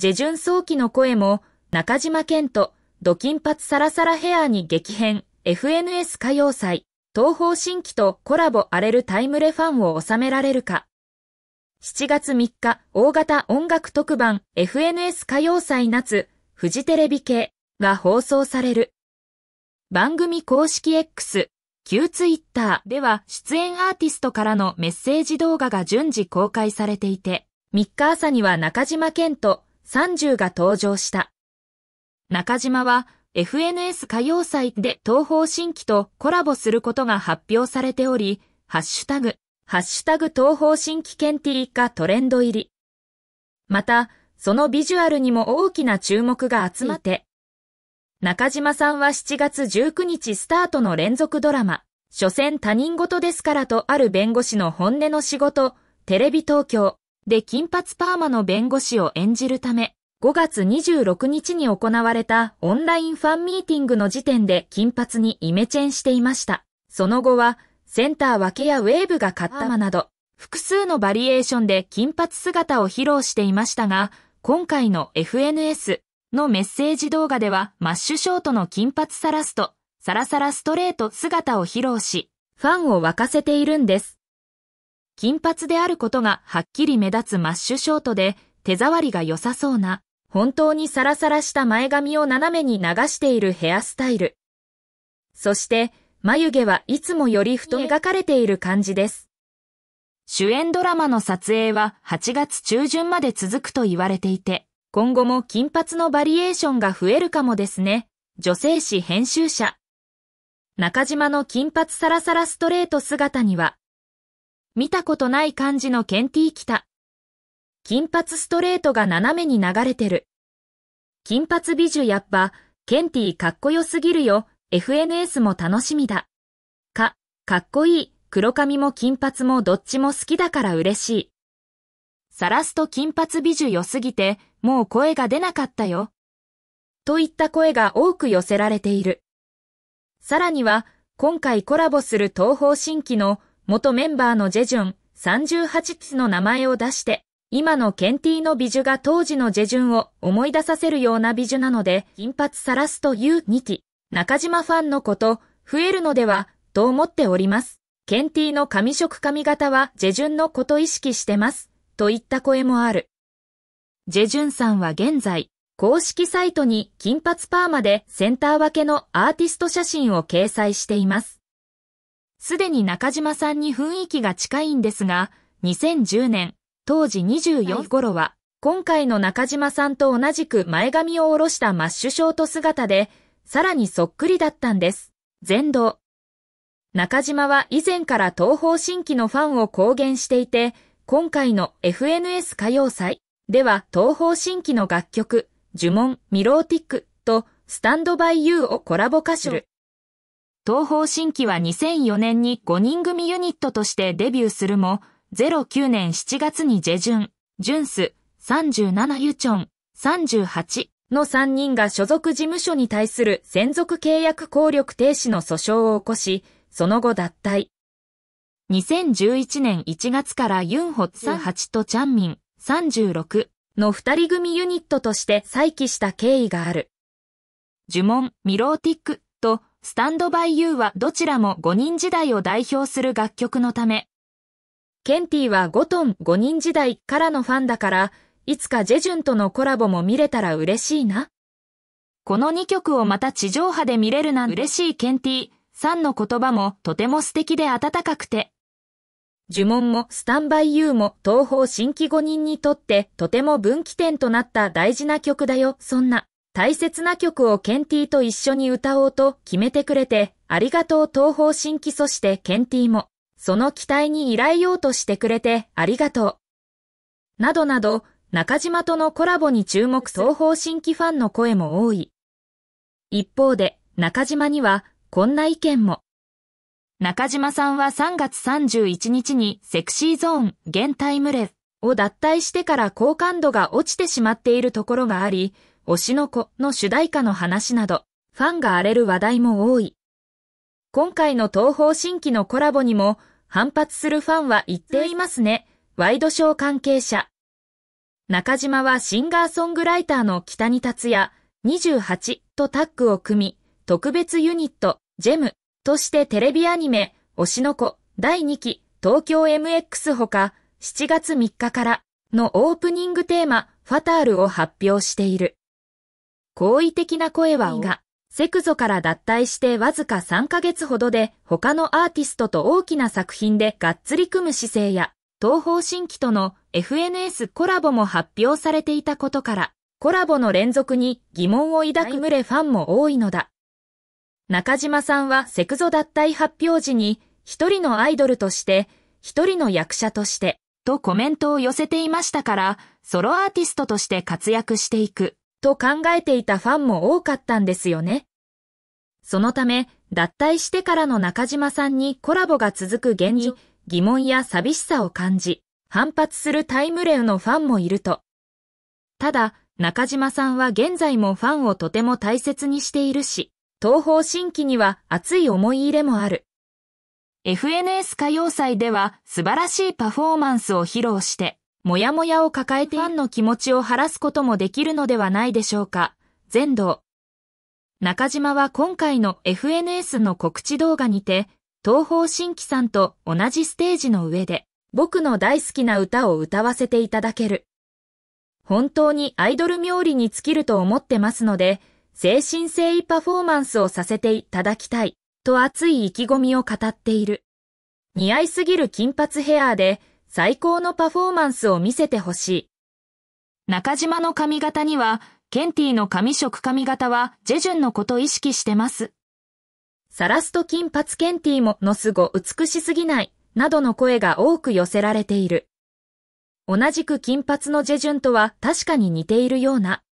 ジェジュン早期の声も、中島健とド金髪サラサラヘアに激変、FNS 歌謡祭、東方新規とコラボ荒れるタイムレファンを収められるか。7月3日、大型音楽特番 FNS 歌謡祭夏、フジテレビ系が放送される。番組公式 X、旧 Twitter では出演アーティストからのメッセージ動画が順次公開されていて、3日朝には中島健と30が登場した。中島は FNS 歌謡祭で東方新規とコラボすることが発表されており、ハッシュタグ、ハッシュタグ東方新規ケンティがトレンド入り。また、そのビジュアルにも大きな注目が集まって、中島さんは7月19日スタートの連続ドラマ、所詮他人事ですからとある弁護士の本音の仕事、テレビ東京、で金髪パーマの弁護士を演じるため、5月26日に行われたオンラインファンミーティングの時点で金髪にイメチェンしていました。その後は、センター分けやウェーブがカッタマなど、複数のバリエーションで金髪姿を披露していましたが、今回の FNS のメッセージ動画ではマッシュショートの金髪サラスとサラサラストレート姿を披露し、ファンを沸かせているんです。金髪であることがはっきり目立つマッシュショートで、手触りが良さそうな、本当にサラサラした前髪を斜めに流しているヘアスタイル。そして、眉毛はいつもより太描かれている感じです。主演ドラマの撮影は8月中旬まで続くと言われていて、今後も金髪のバリエーションが増えるかもですね。女性誌編集者。中島の金髪サラサラストレート姿には、見たことない感じのケンティー来た。金髪ストレートが斜めに流れてる。金髪美女やっぱ、ケンティーかっこよすぎるよ。FNS も楽しみだ。か、かっこいい。黒髪も金髪もどっちも好きだから嬉しい。さらすと金髪美女良すぎて、もう声が出なかったよ。といった声が多く寄せられている。さらには、今回コラボする東方新規の元メンバーのジェジュン、38つの名前を出して、今のケンティーの美女が当時のジェジュンを思い出させるような美女なので、金髪さらすという2期、中島ファンのこと、増えるのでは、と思っております。ケンティーの髪色髪型はジェジュンのこと意識してます、といった声もある。ジェジュンさんは現在、公式サイトに金髪パーマでセンター分けのアーティスト写真を掲載しています。すでに中島さんに雰囲気が近いんですが、2010年、当時24頃は、今回の中島さんと同じく前髪を下ろしたマッシュショート姿で、さらにそっくりだったんです。全道。中島は以前から東方新規のファンを公言していて、今回の FNS 歌謡祭では東方新規の楽曲、呪文、ミローティックとスタンドバイユーをコラボ歌手東方新規は2004年に5人組ユニットとしてデビューするも、09年7月にジェジュン、ジュンス、37ユチョン、38の3人が所属事務所に対する専属契約効力停止の訴訟を起こし、その後脱退。2011年1月からユンホッツ38とチャンミン36の二人組ユニットとして再起した経緯がある。呪文、ミローティックとスタンドバイユーはどちらも5人時代を代表する楽曲のため、ケンティは5トン5人時代からのファンだから、いつかジェジュンとのコラボも見れたら嬉しいな。この2曲をまた地上波で見れるなん嬉しいケンティさんの言葉もとても素敵で温かくて。呪文もスタンバイユーも東方新規5人にとってとても分岐点となった大事な曲だよ、そんな。大切な曲をケンティーと一緒に歌おうと決めてくれて、ありがとう東方新規そしてケンティーも、その期待に依頼ようとしてくれてありがとう。などなど、中島とのコラボに注目東方新規ファンの声も多い。一方で、中島には、こんな意見も。中島さんは3月31日にセクシーゾーン、現タイムレを脱退してから好感度が落ちてしまっているところがあり、推しの子の主題歌の話など、ファンが荒れる話題も多い。今回の東方新規のコラボにも、反発するファンは言っていますね。ワイドショー関係者。中島はシンガーソングライターの北に立つや、28とタッグを組み、特別ユニット、ジェムとしてテレビアニメ、推しの子第2期東京 MX ほか7月3日からのオープニングテーマ、ファタールを発表している。好意的な声は多が、セクゾから脱退してわずか3ヶ月ほどで他のアーティストと大きな作品でがっつり組む姿勢や、東方新規との FNS コラボも発表されていたことから、コラボの連続に疑問を抱く群れファンも多いのだ。中島さんはセクゾ脱退発表時に、一人のアイドルとして、一人の役者として、とコメントを寄せていましたから、ソロアーティストとして活躍していく。と考えていたファンも多かったんですよね。そのため、脱退してからの中島さんにコラボが続く現に疑問や寂しさを感じ、反発するタイムレウのファンもいると。ただ、中島さんは現在もファンをとても大切にしているし、東方新規には熱い思い入れもある。FNS 歌謡祭では素晴らしいパフォーマンスを披露して、もやもやを抱えてファンの気持ちを晴らすこともできるのではないでしょうか。全道。中島は今回の FNS の告知動画にて、東方新規さんと同じステージの上で、僕の大好きな歌を歌わせていただける。本当にアイドル冥利に尽きると思ってますので、精神誠意パフォーマンスをさせていただきたい、と熱い意気込みを語っている。似合いすぎる金髪ヘアーで、最高のパフォーマンスを見せてほしい。中島の髪型には、ケンティの髪色髪型はジェジュンのこと意識してます。サラスト金髪ケンティものすご美しすぎない、などの声が多く寄せられている。同じく金髪のジェジュンとは確かに似ているような。